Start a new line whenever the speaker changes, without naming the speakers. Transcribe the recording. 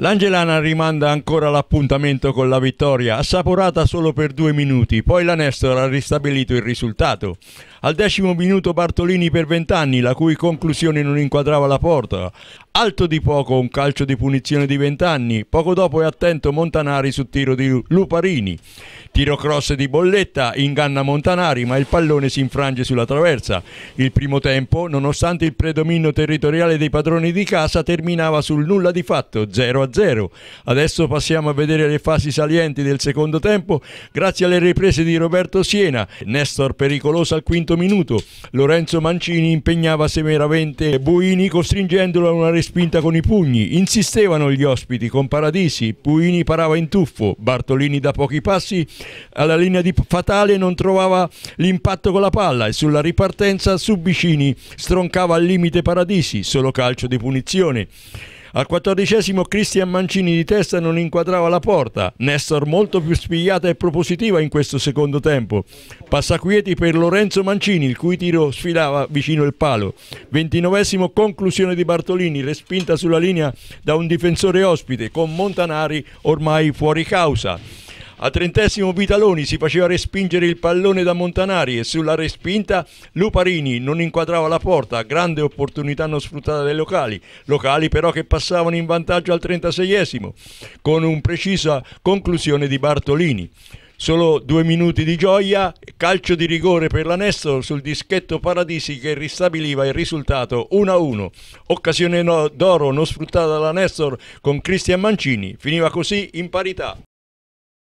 L'Angelana rimanda ancora l'appuntamento con la vittoria, assaporata solo per due minuti, poi la Nestor ha ristabilito il risultato. Al decimo minuto Bartolini per vent'anni, la cui conclusione non inquadrava la porta. Alto di poco un calcio di punizione di vent'anni. poco dopo è attento Montanari su tiro di Luparini. Tiro cross di Bolletta, inganna Montanari ma il pallone si infrange sulla traversa. Il primo tempo, nonostante il predominio territoriale dei padroni di casa, terminava sul nulla di fatto, 0-0. Adesso passiamo a vedere le fasi salienti del secondo tempo grazie alle riprese di Roberto Siena, Nestor pericoloso al quinto minuto, Lorenzo Mancini impegnava severamente Buini costringendolo a una restituzione spinta con i pugni, insistevano gli ospiti con Paradisi, Puini parava in tuffo, Bartolini da pochi passi alla linea di fatale non trovava l'impatto con la palla e sulla ripartenza Subicini stroncava al limite Paradisi, solo calcio di punizione. Al quattordicesimo Cristian Mancini di testa non inquadrava la porta, Nestor molto più spigliata e propositiva in questo secondo tempo. Passa quieti per Lorenzo Mancini il cui tiro sfilava vicino il palo. Ventinovesimo conclusione di Bartolini, respinta sulla linea da un difensore ospite con Montanari ormai fuori causa. A trentesimo Vitaloni si faceva respingere il pallone da Montanari e sulla respinta Luparini non inquadrava la porta, grande opportunità non sfruttata dai locali, locali però che passavano in vantaggio al trentaseiesimo, con un precisa conclusione di Bartolini solo due minuti di gioia, calcio di rigore per la Nestor sul dischetto Paradisi che ristabiliva il risultato 1-1. Occasione d'oro non sfruttata dalla Nestor con Cristian Mancini, finiva così in parità.